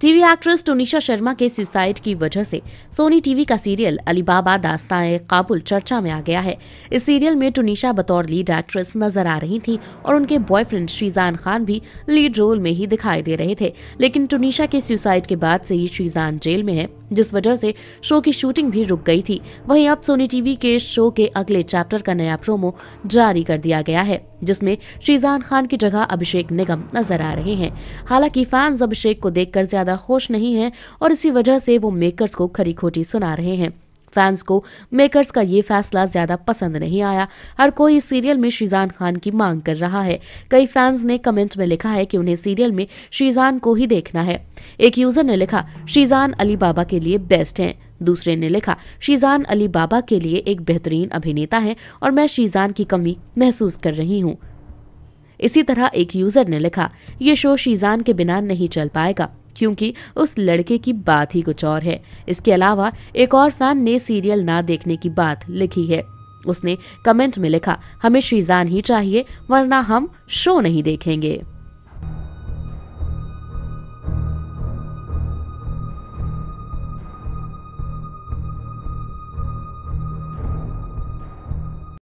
TV actress टोनिशा Sharma के suicide की वजह से सोनी टीवी का सीरियल अलीबाबा दास्तान काबुल चर्चा में आ गया है इस सीरियल में टोनिशा बतौर लीड एक्ट्रेस नजर आ रही थी और उनके बॉयफ्रेंड शीजान खान भी लीड रोल में ही दिखाई दे रहे थे लेकिन टोनिशा के सुसाइड के बाद से ही शीजान जेल में है जिस वजह से शो की शूटिंग भी रुक गई थी वहीं अब सोनी टीवी के शो के अगले चैप्टर का नया प्रोमो जारी कर दिया गया है जिसमें श्रीजान खान की जगह अभिषेक निगम नजर आ रहे हैं हालांकि फैंस अभिषेक को देखकर ज्यादा खुश नहीं हैं और इसी वजह से वो मेकर्स को खरी खोटी सुना रहे हैं फैंस को मेकर्स का ये फैसला ज्यादा पसंद नहीं आया हर कोई इस सीरियल में शीजान खान की मांग कर रहा है कई फैंस ने कमेंट में लिखा है कि उन्हें सीरियल में शीजान को ही देखना है एक यूजर ने लिखा शीजान अली बाबा के लिए बेस्ट हैं दूसरे ने लिखा शीजान अली बाबा के लिए एक बेहतरीन अभिनेता है और मैं शीजान की कमी महसूस कर रही हूँ इसी तरह एक यूजर ने लिखा ये शो शीजान के बिना नहीं चल पाएगा क्योंकि उस लड़के की बात ही कुछ और है इसके अलावा एक और फैन ने सीरियल ना देखने की बात लिखी है उसने कमेंट में लिखा हमें श्रीजान ही चाहिए वरना हम शो नहीं देखेंगे